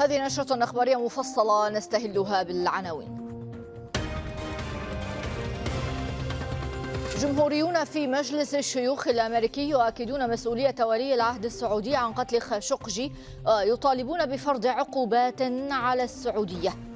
هذه نشرة أخبارية مفصلة نستهلها بالعناوين جمهوريون في مجلس الشيوخ الأمريكي يؤكدون مسؤولية ولي العهد السعودي عن قتل خاشقجي ويطالبون آه، بفرض عقوبات على السعودية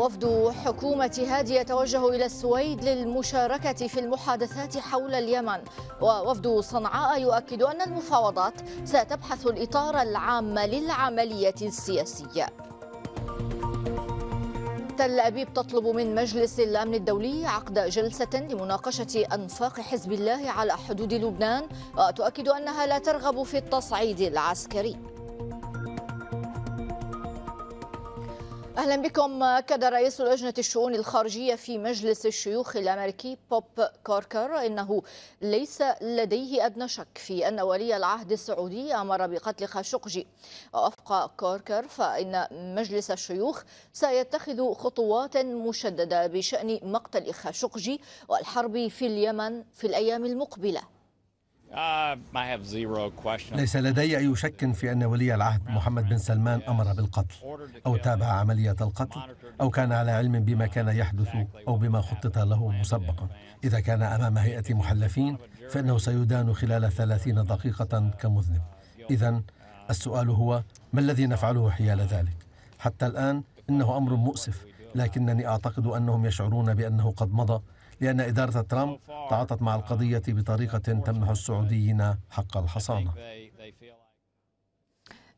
وفد حكومة هادي يتوجه إلى السويد للمشاركة في المحادثات حول اليمن ووفد صنعاء يؤكد أن المفاوضات ستبحث الإطار العام للعملية السياسية تل أبيب تطلب من مجلس الأمن الدولي عقد جلسة لمناقشة أنفاق حزب الله على حدود لبنان وتؤكد أنها لا ترغب في التصعيد العسكري أهلا بكم أكد رئيس لجنة الشؤون الخارجية في مجلس الشيوخ الأمريكي بوب كاركر أنه ليس لديه أدنى شك في أن ولي العهد السعودي أمر بقتل خاشقجي وفق كاركر فإن مجلس الشيوخ سيتخذ خطوات مشددة بشأن مقتل خاشقجي والحرب في اليمن في الأيام المقبلة Uh, ليس لدي أي شك في أن ولي العهد محمد بن سلمان أمر بالقتل أو تابع عملية القتل أو كان على علم بما كان يحدث أو بما خطط له مسبقا إذا كان أمام هيئة محلفين فإنه سيدان خلال ثلاثين دقيقة كمذنب إذا السؤال هو ما الذي نفعله حيال ذلك حتى الآن إنه أمر مؤسف لكنني أعتقد أنهم يشعرون بأنه قد مضى لأن إدارة ترامب تعاطت مع القضية بطريقة تمنح السعوديين حق الحصانة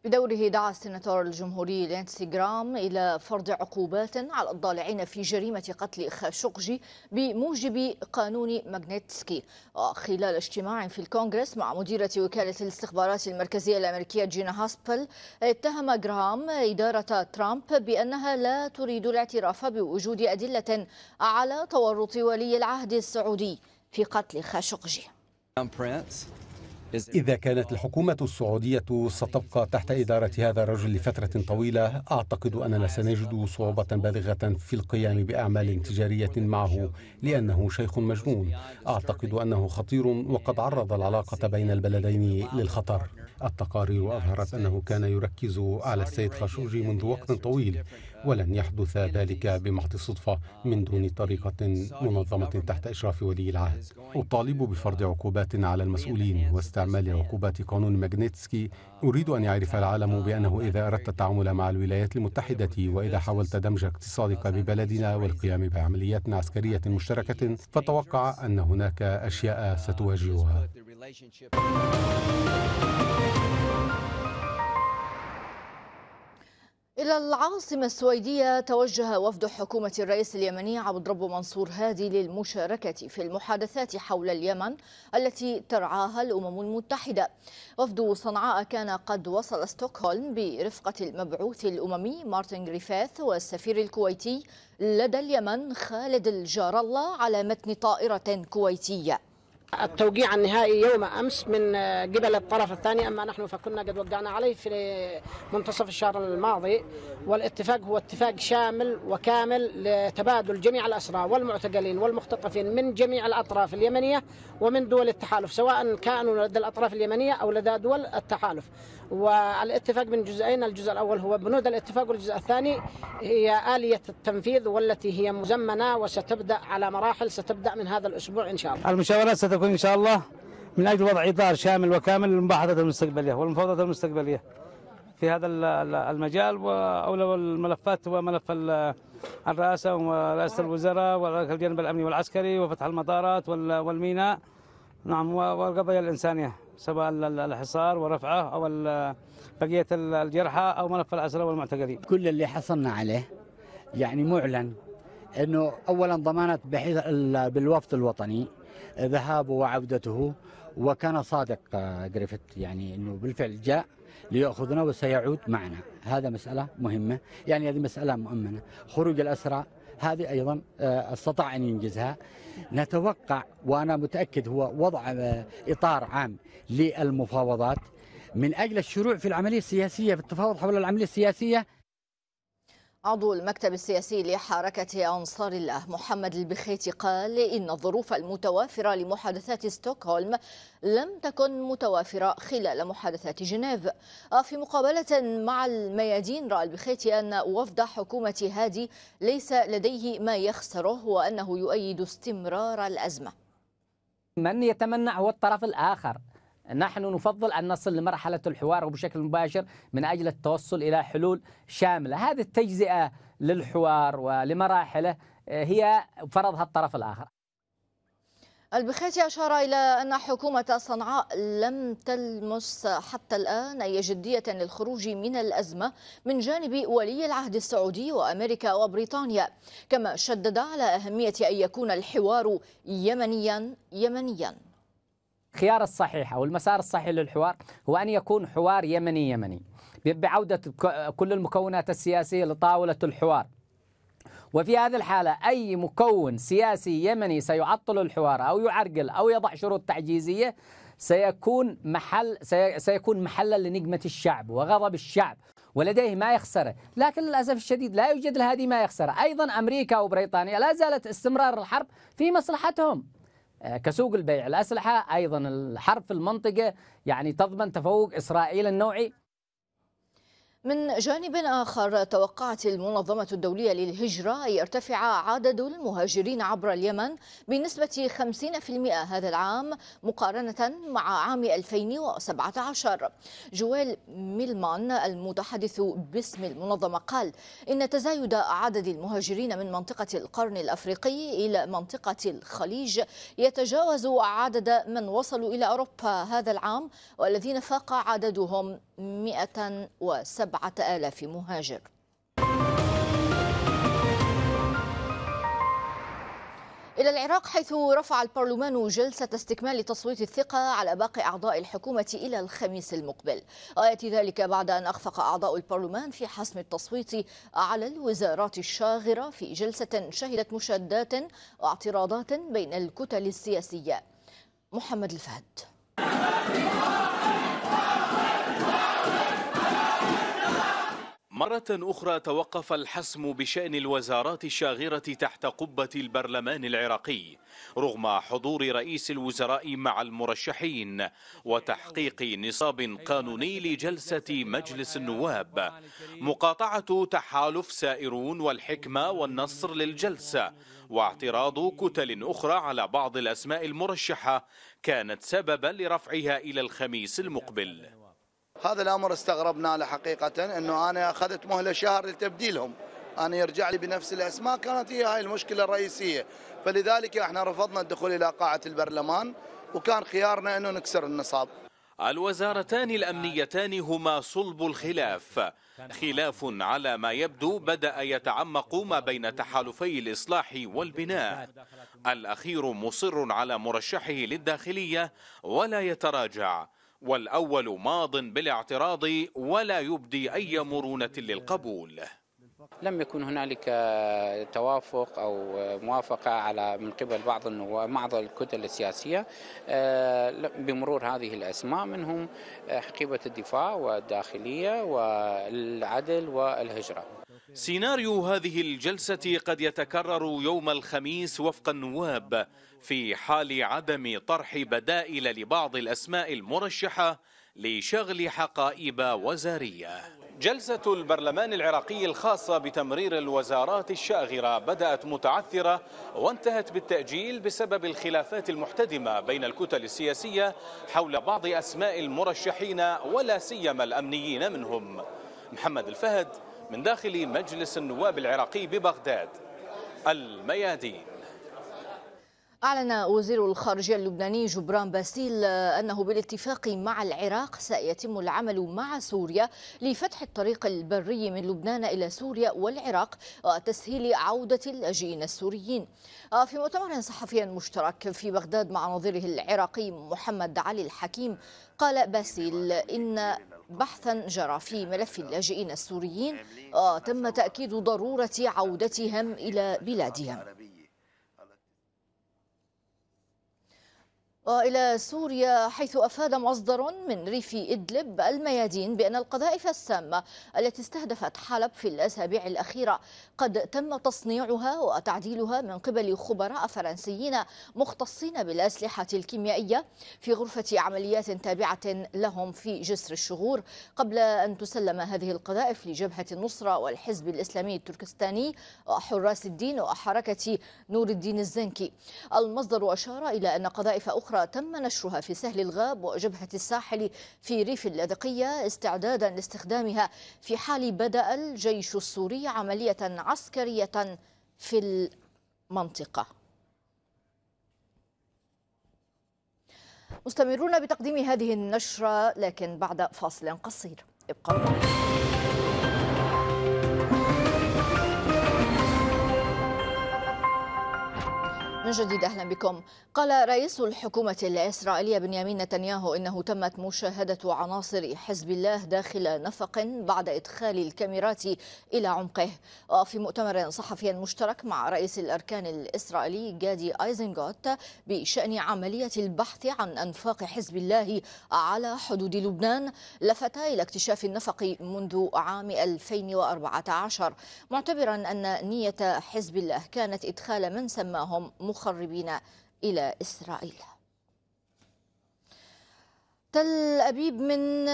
بدوره دعا السناتور الجمهوري لينسي جرام إلى فرض عقوبات على الضالعين في جريمة قتل خاشقجي بموجب قانون ماغنيتسكي وخلال اجتماع في الكونغرس مع مديرة وكالة الاستخبارات المركزية الأمريكية جينا هاسبل اتهم جرام إدارة ترامب بأنها لا تريد الاعتراف بوجود أدلة على تورط ولي العهد السعودي في قتل خاشقجي إذا كانت الحكومة السعودية ستبقى تحت إدارة هذا الرجل لفترة طويلة أعتقد أننا سنجد صعوبة بالغة في القيام بأعمال تجارية معه لأنه شيخ مجنون أعتقد أنه خطير وقد عرض العلاقة بين البلدين للخطر التقارير أظهرت أنه كان يركز على السيد خاشوجي منذ وقت طويل ولن يحدث ذلك بمحض الصدفة من دون طريقة منظمة تحت إشراف ولي العهد أطالب بفرض عقوبات على المسؤولين واستعمال عقوبات قانون ماجنيتسكي أريد أن يعرف العالم بأنه إذا أردت التعامل مع الولايات المتحدة وإذا حاولت دمج اقتصادك ببلدنا والقيام بعمليات عسكرية مشتركة فتوقع أن هناك أشياء ستواجهها إلى العاصمة السويدية توجه وفد حكومة الرئيس اليمني عبد رب منصور هادي للمشاركة في المحادثات حول اليمن التي ترعاها الأمم المتحدة وفد صنعاء كان قد وصل ستوكهولم برفقة المبعوث الأممي مارتن غريفيث والسفير الكويتي لدى اليمن خالد الجار الله على متن طائرة كويتية التوقيع النهائي يوم أمس من قبل الطرف الثاني أما نحن فكنا قد وقعنا عليه في منتصف الشهر الماضي والاتفاق هو اتفاق شامل وكامل لتبادل جميع الأسرى والمعتقلين والمختطفين من جميع الأطراف اليمنية ومن دول التحالف سواء كانوا لدى الأطراف اليمنية أو لدى دول التحالف والاتفاق من جزئين الجزء الأول هو بنود الاتفاق والجزء الثاني هي آلية التنفيذ والتي هي مزمنة وستبدأ على مراحل ستبدأ من هذا الأسبوع إن شاء الله المشاورات ستكون إن شاء الله من أجل وضع إطار شامل وكامل للمباحثات المستقبلية والمفاوضات المستقبلية في هذا المجال واولى الملفات هو ملف الرئاسه ورئاسه نعم. الوزراء والجانب الامني والعسكري وفتح المطارات والميناء نعم والقضايا الانسانيه سواء الحصار ورفعه أو بقية الجرحى أو ملف الأسرى والمعتقلين كل اللي حصلنا عليه يعني معلن أنه أولا ضمانة بحيث بالوفد الوطني ذهابه وعودته وكان صادق آه، جريفيث يعني انه بالفعل جاء ليأخذنا وسيعود معنا هذا مسألة مهمة يعني هذه مسألة مؤمنة خروج الأسرى هذه ايضا آه، استطاع ان ينجزها نتوقع وانا متاكد هو وضع آه، اطار عام للمفاوضات من اجل الشروع في العمليه السياسيه في التفاوض حول العمليه السياسيه عضو المكتب السياسي لحركة أنصار الله محمد البخيتي قال إن الظروف المتوافرة لمحادثات ستوكهولم لم تكن متوافرة خلال محادثات جنيف في مقابلة مع الميادين رأى البخيتي أن وفد حكومة هادي ليس لديه ما يخسره وأنه يؤيد استمرار الأزمة من يتمنى هو الطرف الآخر نحن نفضل أن نصل لمرحلة الحوار وبشكل مباشر من أجل التوصل إلى حلول شاملة هذه التجزئة للحوار ولمراحله آه، هي فرضها الطرف الآخر البخيتي أشار إلى أن حكومة صنعاء لم تلمس حتى الآن أي جدية للخروج من الأزمة من جانب ولي العهد السعودي وأمريكا وبريطانيا كما شدد على أهمية أن يكون الحوار يمنيا يمنيا الخيار الصحيح أو المسار الصحيح للحوار هو أن يكون حوار يمني يمني بعودة كل المكونات السياسية لطاولة الحوار وفي هذه الحالة أي مكون سياسي يمني سيعطل الحوار أو يعرقل أو يضع شروط تعجيزية سيكون محل سيكون محلا لنقمة الشعب وغضب الشعب ولديه ما يخسره لكن للأسف الشديد لا يوجد لهذه ما يخسره أيضا أمريكا وبريطانيا لا زالت استمرار الحرب في مصلحتهم آه، كسوق البيع الأسلحة أيضا الحرب في المنطقة يعني تضمن تفوق إسرائيل النوعي من جانب آخر توقعت المنظمة الدولية للهجرة أن يرتفع عدد المهاجرين عبر اليمن بنسبة 50% هذا العام مقارنة مع عام 2017 جويل ميلمان المتحدث باسم المنظمة قال إن تزايد عدد المهاجرين من منطقة القرن الأفريقي إلى منطقة الخليج يتجاوز عدد من وصلوا إلى أوروبا هذا العام والذين فاق عددهم 107 آلاف مهاجر إلى العراق حيث رفع البرلمان جلسة استكمال تصويت الثقة على باقي أعضاء الحكومة إلى الخميس المقبل ويأتي ذلك بعد أن أخفق أعضاء البرلمان في حسم التصويت على الوزارات الشاغرة في جلسة شهدت مشادات واعتراضات بين الكتل السياسية محمد الفهد مرة أخرى توقف الحسم بشأن الوزارات الشاغرة تحت قبة البرلمان العراقي رغم حضور رئيس الوزراء مع المرشحين وتحقيق نصاب قانوني لجلسة مجلس النواب مقاطعة تحالف سائرون والحكمة والنصر للجلسة واعتراض كتل أخرى على بعض الأسماء المرشحة كانت سببا لرفعها إلى الخميس المقبل هذا الامر استغربنا له حقيقه انه انا اخذت مهله شهر لتبديلهم انا يرجع لي بنفس الأسماء كانت هي هاي المشكلة الرئيسية فلذلك احنا رفضنا الدخول إلى قاعة البرلمان وكان خيارنا أنه نكسر النصاب الوزارتان الأمنيتان هما صلب الخلاف خلاف على ما يبدو بدأ يتعمق ما بين تحالفي الإصلاح والبناء الأخير مصر على مرشحه للداخلية ولا يتراجع والأول ماض بالاعتراض ولا يبدي أي مرونة للقبول لم يكن هنالك توافق او موافقه على من قبل بعض النواب بعض الكتل السياسيه آه، بمرور هذه الاسماء منهم حقيبه الدفاع والداخليه والعدل والهجره. سيناريو هذه الجلسة قد يتكرر يوم الخميس وفق النواب في حال عدم طرح بدائل لبعض الأسماء المرشحة لشغل حقائب وزارية جلسة البرلمان العراقي الخاصة بتمرير الوزارات الشاغرة بدأت متعثرة وانتهت بالتأجيل بسبب الخلافات المحتدمة بين الكتل السياسية حول بعض أسماء المرشحين ولا سيما الأمنيين منهم محمد الفهد من داخل مجلس النواب العراقي ببغداد الميادين أعلن وزير الخارجية اللبناني جبران باسيل آه، أنه بالاتفاق مع العراق سيتم العمل مع سوريا لفتح الطريق البري من لبنان إلى سوريا والعراق وتسهيل آه، عودة اللاجئين السوريين آه، في مؤتمر صحفي مشترك في بغداد مع نظيره العراقي محمد علي الحكيم قال باسيل إن بحثا جرى في ملف اللاجئين السوريين وتم آه، تأكيد ضرورة عودتهم إلى بلادهم وإلى سوريا حيث أفاد مصدر من ريف إدلب الميادين بأن القذائف السامة التي استهدفت حلب في الأسابيع الأخيرة قد تم تصنيعها وتعديلها من قبل خبراء فرنسيين مختصين بالأسلحة الكيميائية في غرفة عمليات تابعة لهم في جسر الشغور قبل أن تسلم هذه القذائف لجبهة النصرة والحزب الإسلامي التركستاني وحراس الدين وحركة نور الدين الزنكي المصدر أشار إلى أن قذائف أخرى أخرى تم نشرها في سهل الغاب وجبهة الساحل في ريف اللاذقية استعدادا لاستخدامها في حال بدأ الجيش السوري عملية عسكرية في المنطقة مستمرون بتقديم هذه النشرة لكن بعد فاصل قصير ابقوا معنا من جديد اهلا بكم. قال رئيس الحكومه الاسرائيليه بنيامين نتنياهو انه تمت مشاهده عناصر حزب الله داخل نفق بعد ادخال الكاميرات الى عمقه. وفي مؤتمر صحفي مشترك مع رئيس الاركان الاسرائيلي جادي ايزنغوت بشان عمليه البحث عن انفاق حزب الله على حدود لبنان لفت الى اكتشاف النفق منذ عام 2014 معتبرا ان نيه حزب الله كانت ادخال من سماهم مخ المخربين إلى إسرائيل تل أبيب من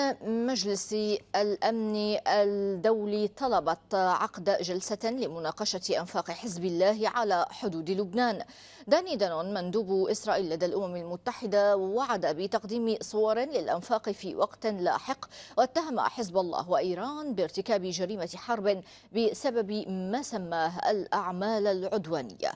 مجلس الأمن الدولي طلبت عقد جلسة لمناقشة أنفاق حزب الله على حدود لبنان داني دانون مندوب إسرائيل لدى الأمم المتحدة وعد بتقديم صور للأنفاق في وقت لاحق واتهم حزب الله وإيران بارتكاب جريمة حرب بسبب ما سماه الأعمال العدوانية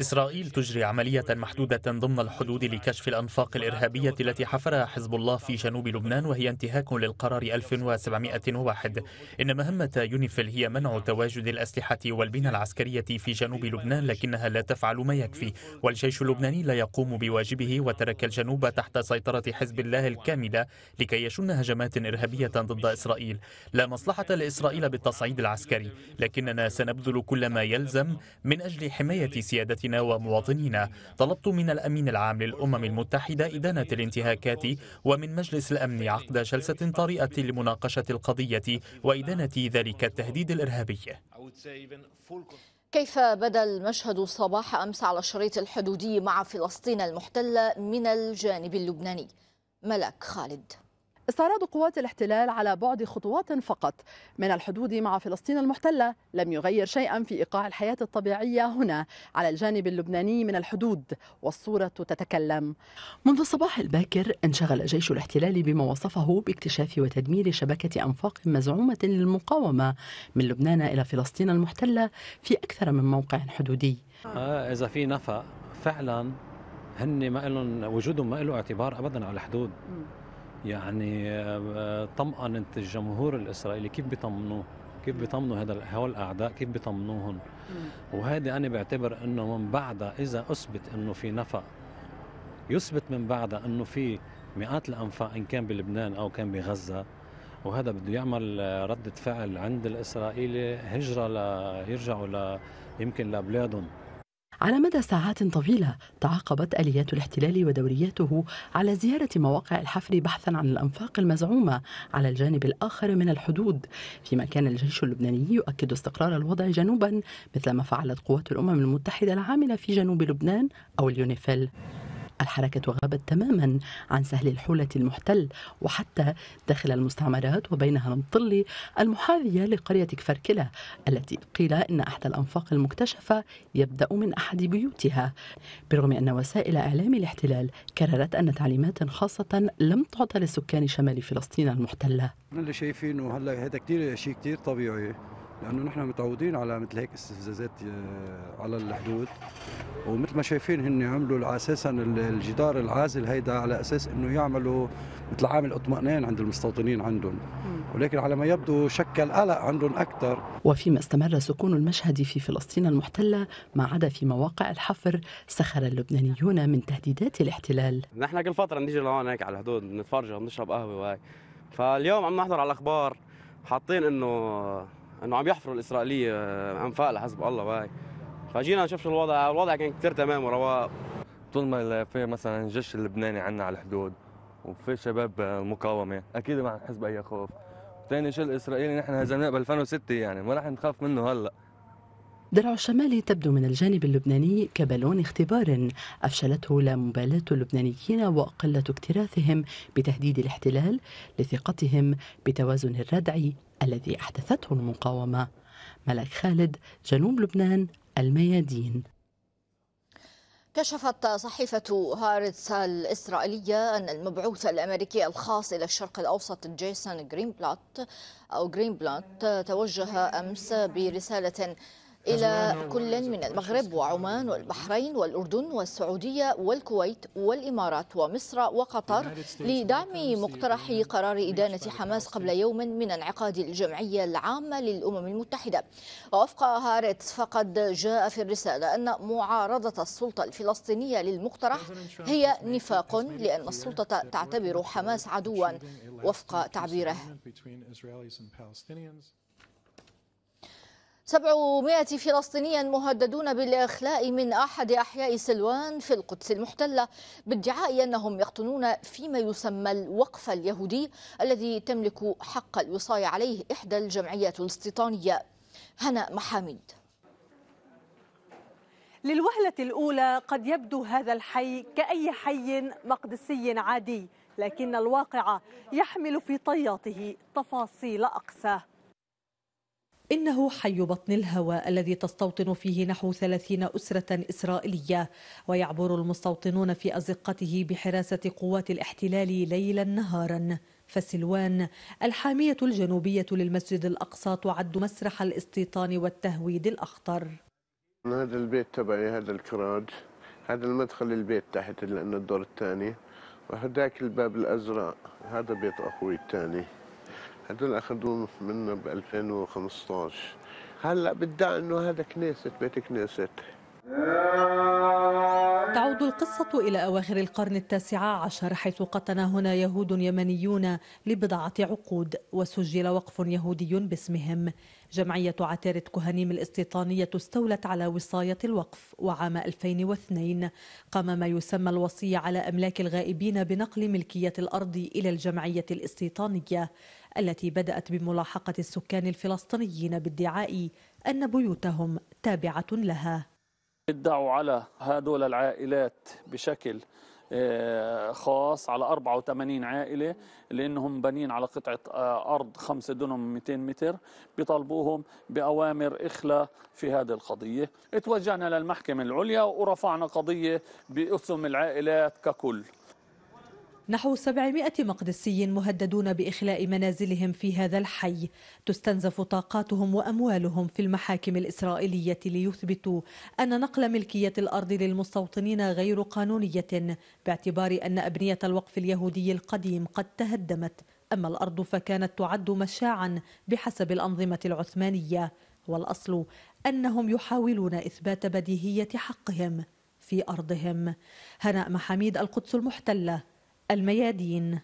إسرائيل تجري عملية محدودة ضمن الحدود لكشف الأنفاق الإرهابية التي حفرها حزب الله في جنوب لبنان وهي انتهاك للقرار 1701 إن مهمة يونيفيل هي منع تواجد الأسلحة والبنى العسكرية في جنوب لبنان لكنها لا تفعل ما يكفي والجيش اللبناني لا يقوم بواجبه وترك الجنوب تحت سيطرة حزب الله الكاملة لكي يشن هجمات إرهابية ضد إسرائيل لا مصلحة لإسرائيل بالتصعيد العسكري لكننا سنبذل كل ما يلزم الملزم من أجل حماية سيادتنا ومواطنينا طلبت من الأمين العام للأمم المتحدة إدانة الانتهاكات ومن مجلس الأمن عقد جلسة طارئة لمناقشة القضية وإدانة ذلك التهديد الإرهابي كيف بدا المشهد صباح أمس على الشريط الحدودي مع فلسطين المحتلة من الجانب اللبناني ملك خالد استعراض قوات الاحتلال على بعد خطوات فقط من الحدود مع فلسطين المحتلة لم يغير شيئا في إيقاع الحياة الطبيعية هنا على الجانب اللبناني من الحدود والصورة تتكلم منذ الصباح الباكر انشغل جيش الاحتلال بما وصفه باكتشاف وتدمير شبكة أنفاق مزعومة للمقاومة من لبنان إلى فلسطين المحتلة في أكثر من موقع حدودي آه، إذا في نفق فعلا هن ما لهم وجودهم ما له اعتبار ابدا على الحدود يعني آه، انت الجمهور الإسرائيلي كيف بيطمنوه كيف بيطمنوا هذا هول الاعداء كيف بيطمنوهم وهذا انا بعتبر انه من بعدها اذا اثبت انه في نفق يثبت من بعدها انه في مئات الانفاق ان كان بلبنان او كان بغزه وهذا بده يعمل آه، ردة فعل عند الاسرائيلي هجره ل... يرجعوا ل... يمكن لبلادهم على مدى ساعات طويلة تعاقبت آليات الاحتلال ودورياته على زيارة مواقع الحفر بحثا عن الأنفاق المزعومة على الجانب الآخر من الحدود فيما كان الجيش اللبناني يؤكد استقرار الوضع جنوبا مثل ما فعلت قوات الأمم المتحدة العاملة في جنوب لبنان أو اليونيفيل الحركة غابت تماما عن سهل الحولة المحتل وحتى داخل المستعمرات وبينها المطلي المحاذية لقرية كفركلة التي قيل إن أحد الأنفاق المكتشفة يبدأ من أحد بيوتها برغم أن وسائل إعلام الاحتلال كررت أن تعليمات خاصة لم تعطى لسكان شمال فلسطين المحتلة اللي شايفينه هلا هذا كثير شيء كثير طبيعي لانه نحن متعودين على مثل هيك استفزازات آه، على الحدود ومثل ما شايفين هن عملوا اساسا الجدار العازل هيدا على اساس انه يعملوا مثل عامل اطمئنان عند المستوطنين عندهم ولكن على ما يبدو شكل قلق عندهم اكثر وفيما استمر سكون المشهد في فلسطين المحتله ما عدا في مواقع الحفر سخر اللبنانيون من تهديدات الاحتلال نحن كل فتره بنيجي لهون هيك على الحدود بنتفرج ونشرب قهوه وهيك فاليوم عم نحضر على الاخبار حاطين انه انه عم يحفروا الاسرائيليه آه، انفاق لحسب الله وهي فجينا نشوف شو الوضع الوضع كان كثير تمام ورواق طول ما في مثلا الجيش اللبناني عندنا على الحدود وفي شباب المقاومه آه، اكيد ما عم نحس اي خوف ثاني شيء الاسرائيلي نحن هزمناه ب 2006 يعني ما راح نخاف منه هلا درع الشمال تبدو من الجانب اللبناني كبالون اختبار أفشلته لا مبالاة اللبنانيين وقلة اكتراثهم بتهديد الاحتلال لثقتهم بتوازن الردع الذي أحدثته المقاومة ملك خالد جنوب لبنان الميادين كشفت صحيفة هارتس الإسرائيلية أن المبعوث الأمريكي الخاص إلى الشرق الأوسط جيسون جرينبلات أو جرينبلات توجه أمس برسالة إلى كل من المغرب وعمان والبحرين والأردن والسعودية والكويت والإمارات ومصر وقطر لدعم مقترح قرار إدانة حماس قبل يوم من انعقاد الجمعية العامة للأمم المتحدة ووفق هارتس فقد جاء في الرسالة أن معارضة السلطة الفلسطينية للمقترح هي نفاق لأن السلطة تعتبر حماس عدوا وفق تعبيره 700 فلسطينيا مهددون بالإخلاء من أحد أحياء سلوان في القدس المحتلة بادعاء أنهم يقطنون فيما يسمى الوقف اليهودي الذي تملك حق الوصاية عليه إحدى الجمعيات الاستيطانية هنا محامد للوهلة الأولى قد يبدو هذا الحي كأي حي مقدسي عادي لكن الواقع يحمل في طياته تفاصيل أقساه إنه حي بطن الهوى الذي تستوطن فيه نحو 30 أسرة إسرائيلية ويعبر المستوطنون في أزقته بحراسة قوات الاحتلال ليلا نهارا فسلوان الحامية الجنوبية للمسجد الأقصى تعد مسرح الاستيطان والتهويد الأخطر هذا البيت تبعي هذا الكراج هذا المدخل البيت تحت لأنه الدور الثاني وهذاك الباب الأزرق هذا بيت أخوي الثاني هدول أخذوه منه ب 2015 هلا بدعي انه هذا كنيسة بيت كنيسة تعود القصة إلى أواخر القرن التاسع عشر حيث قطن هنا يهود يمنيون لبضعة عقود وسجل وقف يهودي باسمهم جمعية عتيرة كهنيم الاستيطانية استولت على وصاية الوقف وعام 2002 قام ما يسمى الوصية على أملاك الغائبين بنقل ملكية الأرض إلى الجمعية الاستيطانية التي بدأت بملاحقة السكان الفلسطينيين بادعاء أن بيوتهم تابعة لها ادعوا على هذول العائلات بشكل آه، خاص على 84 عائلة لأنهم بنين على قطعة آه، أرض 5 دونم 200 متر بيطلبوهم بأوامر إخلاء في هذه القضية اتوجهنا للمحكمة العليا ورفعنا قضية باسم العائلات ككل نحو 700 مقدسي مهددون بإخلاء منازلهم في هذا الحي تستنزف طاقاتهم وأموالهم في المحاكم الإسرائيلية ليثبتوا أن نقل ملكية الأرض للمستوطنين غير قانونية باعتبار أن أبنية الوقف اليهودي القديم قد تهدمت أما الأرض فكانت تعد مشاعا بحسب الأنظمة العثمانية والأصل أنهم يحاولون إثبات بديهية حقهم في أرضهم هناء محميد القدس المحتلة الميادين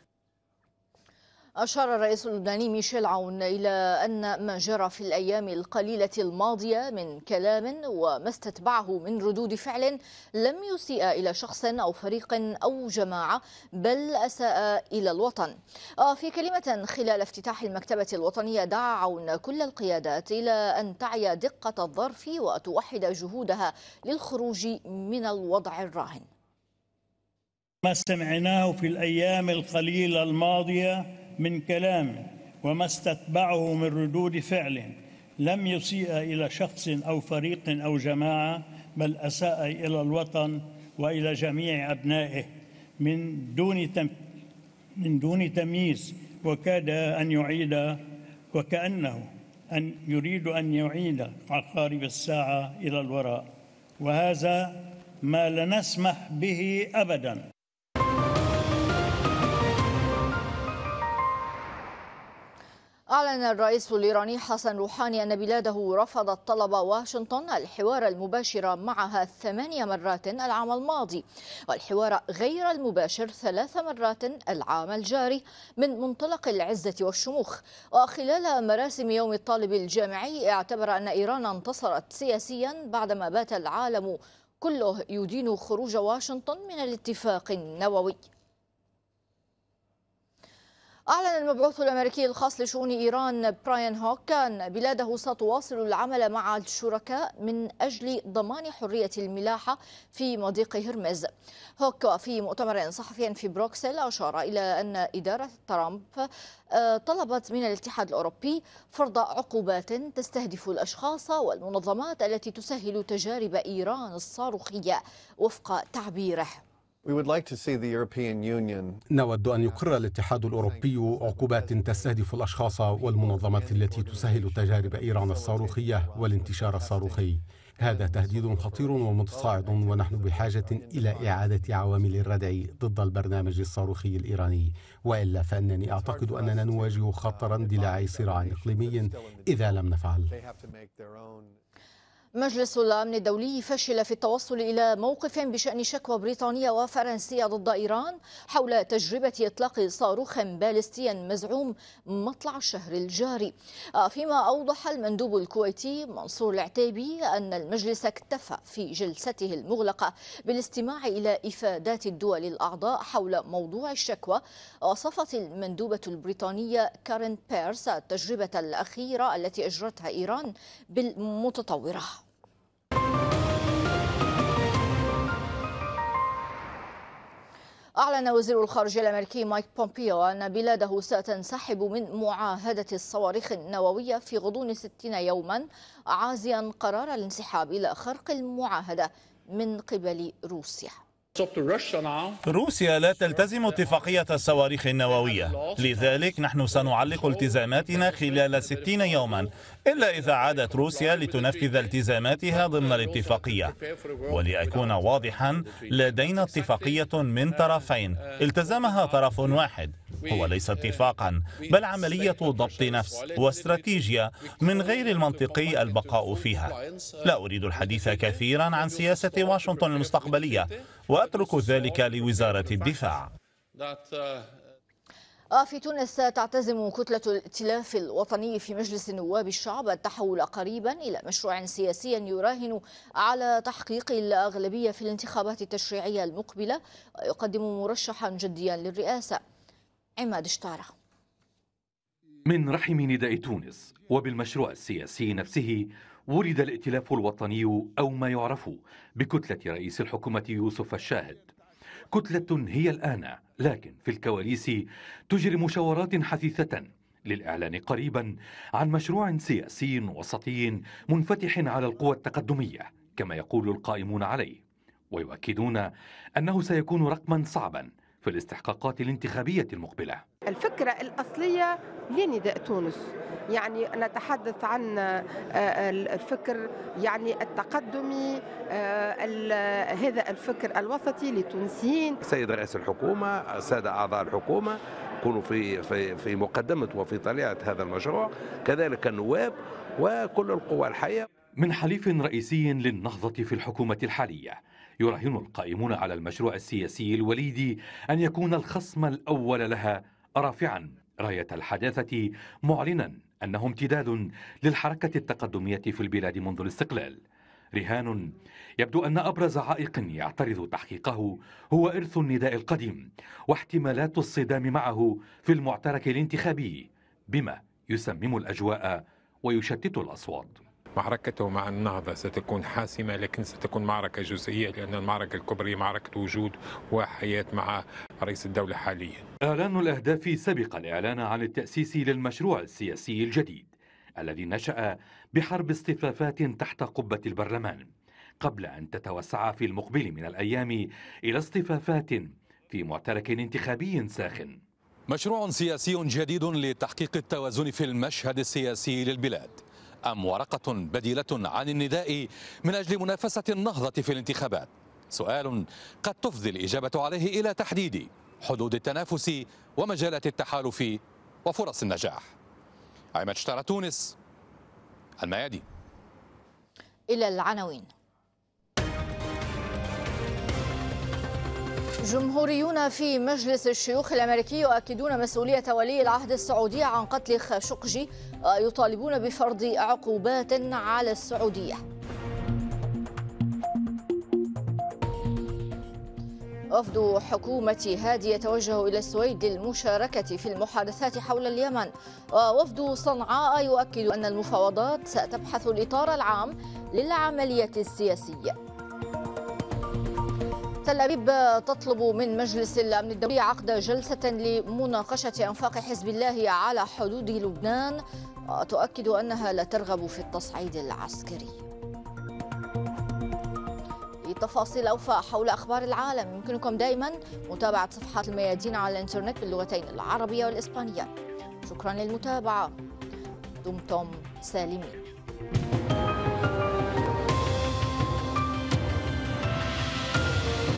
أشار الرئيس اللبناني ميشيل عون إلى أن ما جرى في الأيام القليلة الماضية من كلام وما استتبعه من ردود فعل لم يسيء إلى شخص أو فريق أو جماعة بل أساء إلى الوطن آه، في كلمة خلال افتتاح المكتبة الوطنية دعا عون كل القيادات إلى أن تعي دقة الظرف وتوحد جهودها للخروج من الوضع الراهن ما سمعناه في الايام القليله الماضيه من كلام وما استتبعه من ردود فعل لم يسيء الى شخص او فريق او جماعه بل اساء الى الوطن والى جميع ابنائه من دون تم من دون تمييز وكاد ان يعيد وكانه ان يريد ان يعيد عقارب الساعه الى الوراء وهذا ما لا نسمح به ابدا أعلن الرئيس الإيراني حسن روحاني أن بلاده رفضت طلب واشنطن الحوار المباشر معها ثمانية مرات العام الماضي والحوار غير المباشر ثلاث مرات العام الجاري من منطلق العزة والشموخ وخلال مراسم يوم الطالب الجامعي اعتبر أن إيران انتصرت سياسيا بعدما بات العالم كله يدين خروج واشنطن من الاتفاق النووي أعلن المبعوث الأمريكي الخاص لشؤون إيران براين هوك أن بلاده ستواصل العمل مع الشركاء من أجل ضمان حرية الملاحة في مضيق هرمز هوك في مؤتمر صحفي في بروكسل أشار إلى أن إدارة ترامب آه، طلبت من الاتحاد الأوروبي فرض عقوبات تستهدف الأشخاص والمنظمات التي تسهل تجارب إيران الصاروخية وفق تعبيره نود أن يقر الاتحاد الأوروبي عقوبات تستهدف الأشخاص والمنظمات التي تسهل تجارب إيران الصاروخية والانتشار الصاروخي هذا تهديد خطير ومتصاعد ونحن بحاجة إلى إعادة عوامل الردع ضد البرنامج الصاروخي الإيراني وإلا فإنني أعتقد أننا نواجه خطرا دلاعي صراع إقليمي إذا لم نفعل مجلس الأمن الدولي فشل في التوصل إلى موقف بشأن شكوى بريطانية وفرنسية ضد إيران حول تجربة إطلاق صاروخ بالستي مزعوم مطلع الشهر الجاري آه، فيما أوضح المندوب الكويتي منصور العتيبي أن المجلس اكتفى في جلسته المغلقة بالاستماع إلى إفادات الدول الأعضاء حول موضوع الشكوى وصفت المندوبة البريطانية كارين بيرس التجربة الأخيرة التي أجرتها إيران بالمتطورة أعلن وزير الخارجية الأمريكي مايك بومبيو أن بلاده ستنسحب من معاهدة الصواريخ النووية في غضون 60 يوما عازيا قرار الانسحاب إلى خرق المعاهدة من قبل روسيا روسيا لا تلتزم اتفاقية الصواريخ النووية لذلك نحن سنعلق التزاماتنا خلال 60 يوما إلا إذا عادت روسيا لتنفذ التزاماتها ضمن الاتفاقية ولأكون واضحا لدينا اتفاقية من طرفين التزمها طرف واحد هو ليس اتفاقا بل عملية ضبط نفس واستراتيجية من غير المنطقي البقاء فيها لا أريد الحديث كثيرا عن سياسة واشنطن المستقبلية وأترك ذلك لوزارة الدفاع آه، في تونس تعتزم كتلة الائتلاف الوطني في مجلس نواب الشعب التحول قريبا إلى مشروع سياسي يراهن على تحقيق الأغلبية في الانتخابات التشريعية المقبلة ويقدم مرشحا جديا للرئاسة عماد شطارة من رحم نداء تونس وبالمشروع السياسي نفسه ولد الائتلاف الوطني أو ما يعرف بكتلة رئيس الحكومة يوسف الشاهد كتلة هي الآن لكن في الكواليس تجري مشاورات حثيثة للإعلان قريبا عن مشروع سياسي وسطي منفتح على القوى التقدمية كما يقول القائمون عليه ويؤكدون أنه سيكون رقما صعبا في الاستحقاقات الانتخابية المقبلة الفكرة الأصلية لنداء تونس يعني نتحدث عن آه، الفكر يعني التقدمي آه، هذا الفكر الوسطي للتونسيين سيد رئيس الحكومة سادة أعضاء الحكومة يكونوا في في في مقدمة وفي طليعة هذا المشروع كذلك النواب وكل القوى الحية من حليف رئيسي للنهضة في الحكومة الحالية يراهن القائمون على المشروع السياسي الوليدي أن يكون الخصم الأول لها رافعا راية الحداثة معلنا أنه امتداد للحركة التقدمية في البلاد منذ الاستقلال رهان يبدو أن أبرز عائق يعترض تحقيقه هو إرث النداء القديم واحتمالات الصدام معه في المعترك الانتخابي بما يسمم الأجواء ويشتت الأصوات معركته مع النهضة ستكون حاسمة لكن ستكون معركة جزئية لأن المعركة الكبرى معركة وجود وحياة مع رئيس الدولة حاليا إعلان الأهداف سبق الإعلان عن التأسيس للمشروع السياسي الجديد الذي نشأ بحرب اصطفافات تحت قبة البرلمان قبل أن تتوسع في المقبل من الأيام إلى اصطفافات في معترك انتخابي ساخن مشروع سياسي جديد لتحقيق التوازن في المشهد السياسي للبلاد أم ورقة بديلة عن النداء من أجل منافسة النهضة في الانتخابات سؤال قد تفضي الإجابة عليه إلى تحديد حدود التنافس ومجالات التحالف وفرص النجاح عماد تونس الميادي إلى العناوين جمهوريون في مجلس الشيوخ الامريكي يؤكدون مسؤوليه ولي العهد السعودي عن قتل خاشقجي ويطالبون بفرض عقوبات على السعوديه. وفد حكومة هادي يتوجه إلى السويد للمشاركة في المحادثات حول اليمن ووفد صنعاء يؤكد أن المفاوضات ستبحث الإطار العام للعملية السياسية تل أبيب تطلب من مجلس الأمن الدولي عقد جلسة لمناقشة أنفاق حزب الله على حدود لبنان وتؤكد أنها لا ترغب في التصعيد العسكري تفاصيل أوفى حول أخبار العالم يمكنكم دائما متابعة صفحات الميادين على الإنترنت باللغتين العربية والإسبانية شكرا للمتابعة دمتم سالمين